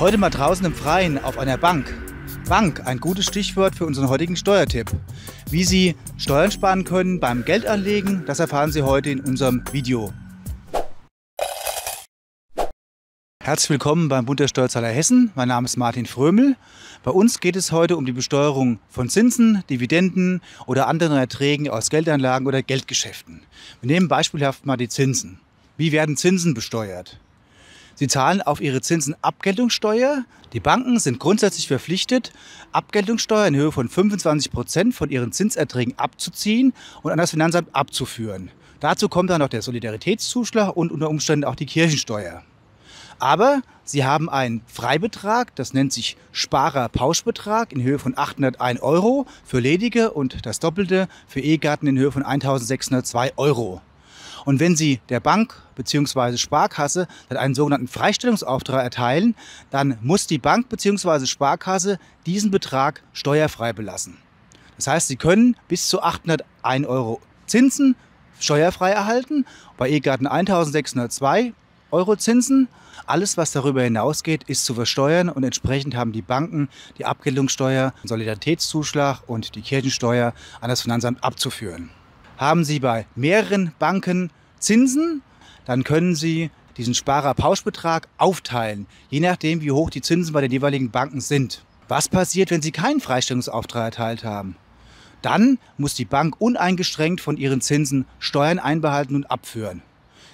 Heute mal draußen im Freien auf einer Bank. Bank, ein gutes Stichwort für unseren heutigen Steuertipp. Wie Sie Steuern sparen können beim Geldanlegen, das erfahren Sie heute in unserem Video. Herzlich willkommen beim Bund der Steuerzahler Hessen. Mein Name ist Martin Frömel. Bei uns geht es heute um die Besteuerung von Zinsen, Dividenden oder anderen Erträgen aus Geldanlagen oder Geldgeschäften. Wir nehmen beispielhaft mal die Zinsen. Wie werden Zinsen besteuert? Sie zahlen auf ihre Zinsen Abgeltungssteuer. Die Banken sind grundsätzlich verpflichtet, Abgeltungssteuer in Höhe von 25 Prozent von ihren Zinserträgen abzuziehen und an das Finanzamt abzuführen. Dazu kommt dann noch der Solidaritätszuschlag und unter Umständen auch die Kirchensteuer. Aber sie haben einen Freibetrag, das nennt sich Sparer-Pauschbetrag in Höhe von 801 Euro für ledige und das Doppelte für Ehegatten in Höhe von 1602 Euro. Und wenn Sie der Bank bzw. Sparkasse dann einen sogenannten Freistellungsauftrag erteilen, dann muss die Bank bzw. Sparkasse diesen Betrag steuerfrei belassen. Das heißt, Sie können bis zu 801 Euro Zinsen steuerfrei erhalten, bei E-Garten 1602 Euro Zinsen. Alles, was darüber hinausgeht, ist zu versteuern und entsprechend haben die Banken die Abgeltungssteuer, den Solidaritätszuschlag und die Kirchensteuer an das Finanzamt abzuführen. Haben Sie bei mehreren Banken Zinsen, dann können Sie diesen Sparerpauschbetrag aufteilen, je nachdem, wie hoch die Zinsen bei den jeweiligen Banken sind. Was passiert, wenn Sie keinen Freistellungsauftrag erteilt haben? Dann muss die Bank uneingeschränkt von ihren Zinsen Steuern einbehalten und abführen.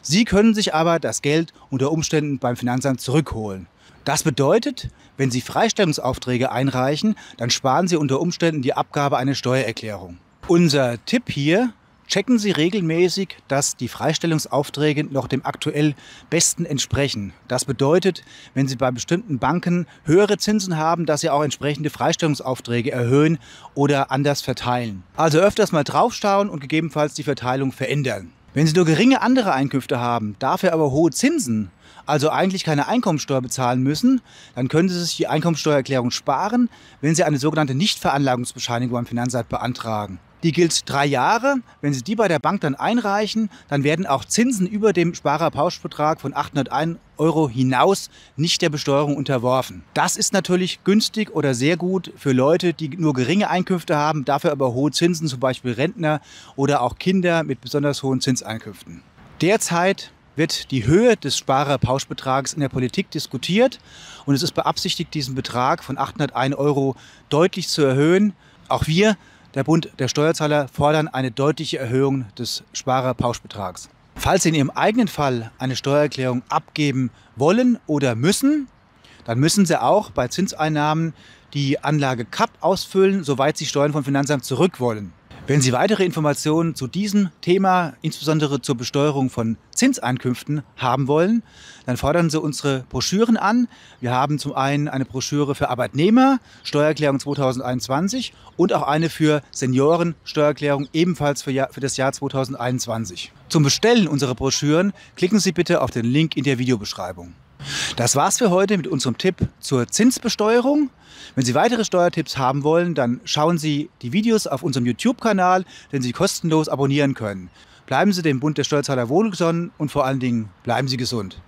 Sie können sich aber das Geld unter Umständen beim Finanzamt zurückholen. Das bedeutet, wenn Sie Freistellungsaufträge einreichen, dann sparen Sie unter Umständen die Abgabe einer Steuererklärung. Unser Tipp hier, checken Sie regelmäßig, dass die Freistellungsaufträge noch dem aktuell besten entsprechen. Das bedeutet, wenn Sie bei bestimmten Banken höhere Zinsen haben, dass Sie auch entsprechende Freistellungsaufträge erhöhen oder anders verteilen. Also öfters mal draufschauen und gegebenenfalls die Verteilung verändern. Wenn Sie nur geringe andere Einkünfte haben, dafür aber hohe Zinsen, also eigentlich keine Einkommensteuer bezahlen müssen, dann können Sie sich die Einkommensteuererklärung sparen, wenn Sie eine sogenannte Nichtveranlagungsbescheinigung beim Finanzamt beantragen. Die gilt drei Jahre. Wenn Sie die bei der Bank dann einreichen, dann werden auch Zinsen über dem Sparerpauschbetrag von 801 Euro hinaus nicht der Besteuerung unterworfen. Das ist natürlich günstig oder sehr gut für Leute, die nur geringe Einkünfte haben, dafür aber hohe Zinsen, zum Beispiel Rentner oder auch Kinder mit besonders hohen Zinseinkünften. Derzeit wird die Höhe des Sparerpauschbetrags in der Politik diskutiert und es ist beabsichtigt, diesen Betrag von 801 Euro deutlich zu erhöhen. Auch wir der Bund der Steuerzahler fordern eine deutliche Erhöhung des Sparerpauschbetrags. Falls Sie in Ihrem eigenen Fall eine Steuererklärung abgeben wollen oder müssen, dann müssen Sie auch bei Zinseinnahmen die Anlage CAP ausfüllen, soweit Sie Steuern vom Finanzamt zurück wollen. Wenn Sie weitere Informationen zu diesem Thema, insbesondere zur Besteuerung von Zinseinkünften, haben wollen, dann fordern Sie unsere Broschüren an. Wir haben zum einen eine Broschüre für Arbeitnehmer, Steuererklärung 2021 und auch eine für Senioren, Steuererklärung ebenfalls für, Jahr, für das Jahr 2021. Zum Bestellen unserer Broschüren klicken Sie bitte auf den Link in der Videobeschreibung. Das war's für heute mit unserem Tipp zur Zinsbesteuerung. Wenn Sie weitere Steuertipps haben wollen, dann schauen Sie die Videos auf unserem YouTube-Kanal, den Sie kostenlos abonnieren können. Bleiben Sie dem Bund der Steuerzahler wohlgesonnen und vor allen Dingen bleiben Sie gesund.